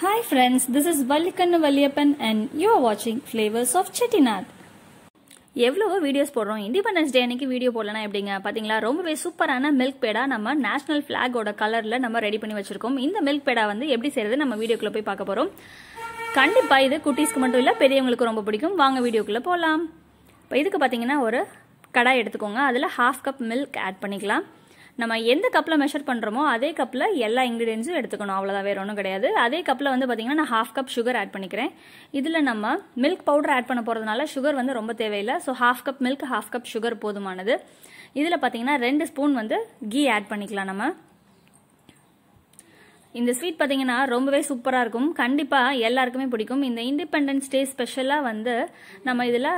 Hi friends, this is Vallikannu Valliappan and you are watching Flavors of Chettinad. எவ்வளவோ videos போடுறோம் independence day அன்னைக்கு video போடலாம் எப்படிங்க பார்த்தீங்களா ரொம்பவே சூப்பரான மில்க் பேடா நம்ம நேஷனல் ஃபிளாகோட கலரில் நம்ம ரெடி பண்ணி வச்சிருக்கோம் இந்த மில்க் பேடா வந்து எப்படி செய்யறது நம்ம வீடியோக்குள்ளே போய் பார்க்க போகிறோம் கண்டிப்பாக இது குட்டீஸ்க்கு மட்டும் இல்லை பெரியவங்களுக்கு ரொம்ப பிடிக்கும் வாங்க வீடியோக்குள்ளே போகலாம் இப்போ இதுக்கு பார்த்தீங்கன்னா ஒரு கடாய் எடுத்துக்கோங்க அதில் ஹாஃப் கப் மில்க் ஆட் பண்ணிக்கலாம் நம்ம எந்த கப்பில் மெஷர் பண்ணுறோமோ அதே கப்பில் எல்லா இன்க்ரீடியன்ஸும் எடுத்துக்கணும் அவ்வளோதான் வேறு ஒன்றும் கிடையாது அதே கப்பில் வந்து பார்த்திங்கன்னா நான் ஹாஃப் கப் சுகர் ஆட் பண்ணிக்கிறேன் இதில் நம்ம மில்க் பவுடர் ஆட் பண்ண போகிறதுனால சுகர் வந்து ரொம்ப தேவையில்லை so half cup milk half cup sugar போதுமானது இதில் பார்த்திங்கன்னா ரெண்டு ஸ்பூன் வந்து கீ ஆட் பண்ணிக்கலாம் நம்ம இந்த ஸ்வீட் பார்த்தீங்கன்னா ரொம்பவே சூப்பராக இருக்கும் கண்டிப்பாக எல்லாருக்குமே பிடிக்கும் இந்த இண்டிபெண்டன்ஸ் டே ஸ்பெஷலாக வந்து நம்ம இதில்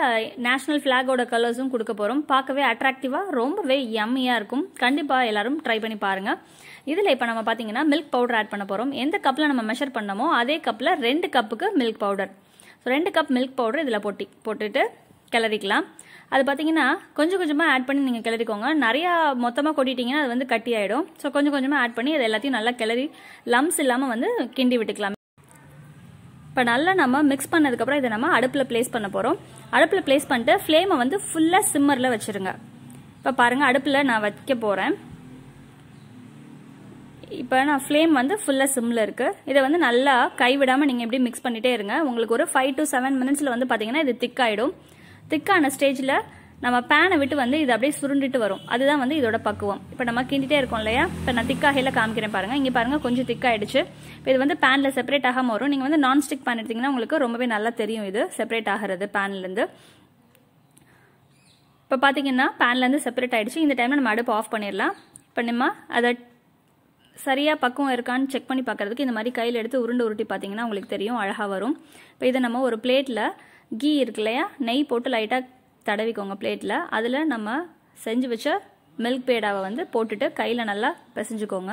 நேஷ்னல் ஃப்ளாகோட கலர்ஸும் கொடுக்க போகிறோம் பார்க்கவே அட்ராக்டிவாக ரொம்பவே யம்மியாக இருக்கும் கண்டிப்பாக எல்லாரும் ட்ரை பண்ணி பாருங்கள் இதில் இப்போ நம்ம பார்த்தீங்கன்னா மில்க் பவுடர் ஆட் பண்ண போகிறோம் எந்த கப்பில் நம்ம மெஷர் பண்ணமோ அதே கப்பில் ரெண்டு கப்புக்கு மில்க் பவுடர் ஸோ ரெண்டு கப் மில்க் பவுடர் இதில் போட்டி போட்டுட்டு கிளறிக்கலாம் அது பார்த்தீங்கன்னா கொஞ்சம் கொஞ்சமாக ஆட் பண்ணி நீங்கள் கிளறிக்கோங்க நிறையா மொத்தமாக கொட்டிட்டிங்கன்னா அது வந்து கட்டி ஆகிடும் ஸோ கொஞ்சம் கொஞ்சமாக ஆட் பண்ணி அது எல்லாத்தையும் நல்லா கிளறி லம்ஸ் இல்லாமல் வந்து கிண்டி விட்டுக்கலாம் இப்போ நல்லா நம்ம மிக்ஸ் பண்ணதுக்கப்புறம் இதை நம்ம அடுப்பில் பிளேஸ் பண்ண போகிறோம் அடுப்பில் பிளேஸ் பண்ணிட்டு ஃப்ளேமை வந்து ஃபுல்லாக சிம்மரில் வச்சுருங்க இப்போ பாருங்கள் அடுப்பில் நான் வைக்க போகிறேன் இப்போ நான் ஃப்ளேம் வந்து ஃபுல்லாக சிம்மில் இருக்குது இதை வந்து நல்லா கைவிடாமல் நீங்கள் எப்படி மிக்ஸ் பண்ணிகிட்டே இருங்க உங்களுக்கு ஒரு ஃபைவ் டு செவன் மினிட்ஸில் வந்து பார்த்தீங்கன்னா இது திக் ஆகிடும் திக்கான ஸ்டேஜில் நம்ம பேனை விட்டு வந்து இது அப்படியே சுருண்டுட்டு வரும் அதுதான் வந்து இதோட பக்குவம் இப்போ நம்ம கிண்டிட்டே இருக்கோம் இல்லையா இப்போ நான் திக்காகையில் காமிக்கிறேன் பாருங்கள் இங்கே பாருங்கள் கொஞ்சம் திக்காயிடுச்சு இப்போ இது வந்து பேனில் செப்பரேட் ஆகாமல் வரும் நீங்கள் வந்து நான்ஸ்டிக் பேன் எடுத்திங்கன்னா உங்களுக்கு ரொம்பவே நல்லா தெரியும் இது செப்பரேட் ஆகிறது பேன்லேருந்து இப்போ பார்த்தீங்கன்னா பேன்லேருந்து செப்பரேட் ஆகிடுச்சு இந்த டைமில் நம்ம அடுப்பு ஆஃப் பண்ணிடலாம் இப்போ நம்ம அதை சரியாக பக்குவம் இருக்கான்னு செக் பண்ணி பார்க்குறதுக்கு இந்த மாதிரி கையில் எடுத்து உருண்டு உருட்டி பார்த்தீங்கன்னா உங்களுக்கு தெரியும் அழகாக வரும் இப்போ இதை நம்ம ஒரு பிளேட்டில் கீ இருக்கு இல்லையா நெய் போட்டு லைட்டாக தடவிக்கோங்க பிளேட்டில் அதில் நம்ம செஞ்சு வச்ச மில்க் பேடாவை வந்து போட்டுட்டு கையில் நல்லா பிசைஞ்சுக்கோங்க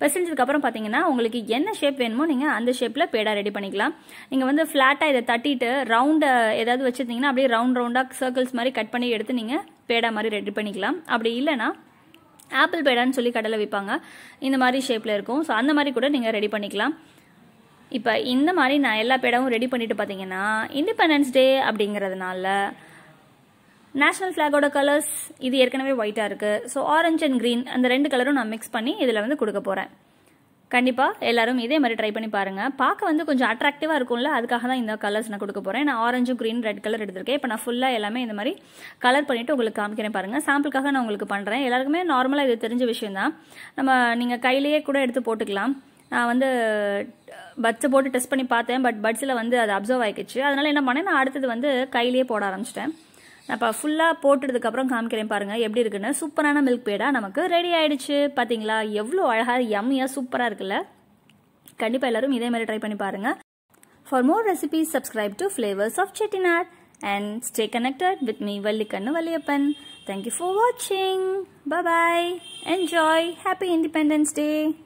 பிசைஞ்சதுக்கப்புறம் பார்த்தீங்கன்னா உங்களுக்கு என்ன ஷேப் வேணுமோ நீங்கள் அந்த ஷேப்பில் பேடா ரெடி பண்ணிக்கலாம் நீங்கள் வந்து ஃப்ளாட்டாக இதை தட்டிட்டு ரவுண்டு ஏதாவது வச்சுருந்தீங்கன்னா அப்படியே ரவுண்ட் ரவுண்டாக சர்க்கிள்ஸ் மாதிரி கட் பண்ணி எடுத்து நீங்கள் பேடா மாதிரி ரெடி பண்ணிக்கலாம் அப்படி இல்லைனா ஆப்பிள் பேடான்னு சொல்லி கடையில் விற்பாங்க இந்த மாதிரி ஷேப்பில் இருக்கும் ஸோ அந்த மாதிரி கூட நீங்கள் ரெடி பண்ணிக்கலாம் இப்போ இந்த மாதிரி நான் எல்லா பேடாவும் ரெடி பண்ணிட்டு பார்த்தீங்கன்னா இண்டிபெண்டன்ஸ் டே அப்படிங்கிறதுனால நேஷ்னல் ஃப்ளாகோட கலர்ஸ் இது ஏற்கனவே ஒயிட்டாக இருக்குது ஸோ ஆரஞ்ச் அண்ட் க்ரீன் அந்த ரெண்டு கலரும் நான் மிக்ஸ் பண்ணி இதில் வந்து கொடுக்க போகிறேன் கண்டிப்பாக எல்லாரும் இதே மாதிரி ட்ரை பண்ணி பாருங்கள் பார்க்க வந்து கொஞ்சம் அட்ராக்டிவாக இருக்கும்ல அதுக்காக தான் இந்த கலர்ஸ் நான் கொடுக்க போகிறேன் நான் ஆரஞ்சும் க்ரீன் ரெட் கலர் எடுத்திருக்கேன் இப்போ நான் ஃபுல்லாக எல்லாமே இந்த மாதிரி கலர் பண்ணிவிட்டு உங்களுக்கு காமிக்கிறேன் பாருங்கள் சாம்பிளுக்காக நான் உங்களுக்கு பண்ணுறேன் எல்லாருக்குமே நார்மலாக இது தெரிஞ்ச விஷயம் தான் நம்ம நீங்கள் கையிலேயே கூட எடுத்து போட்டுக்கலாம் நான் வந்து பட்ஸை போட்டு டெஸ்ட் பண்ணி பார்த்தேன் பட் பட்ஸில் வந்து அது அப்சர்வ் ஆகிக்கிச்சு அதனால் என்ன பண்ணேன் நான் அடுத்தது வந்து கையிலேயே போட ஆரம்பிச்சிட்டேன் நான் இப்போ ஃபுல்லாக போட்டுட்டதுக்கப்புறம் காமிக்கிறேன் பாருங்கள் எப்படி இருக்குன்னு சூப்பரான மில்க் பேடாக நமக்கு ரெடி ஆகிடுச்சு பார்த்தீங்களா எவ்வளோ அழகாக எம்மியாக சூப்பராக இருக்குல்ல கண்டிப்பாக எல்லோரும் இதே மாதிரி ட்ரை பண்ணி பாருங்கள் for more recipes subscribe to flavours of Chettinad and stay connected with me Vallikannu Valliyappan. Thank you for watching. Bye bye. Enjoy. Happy Independence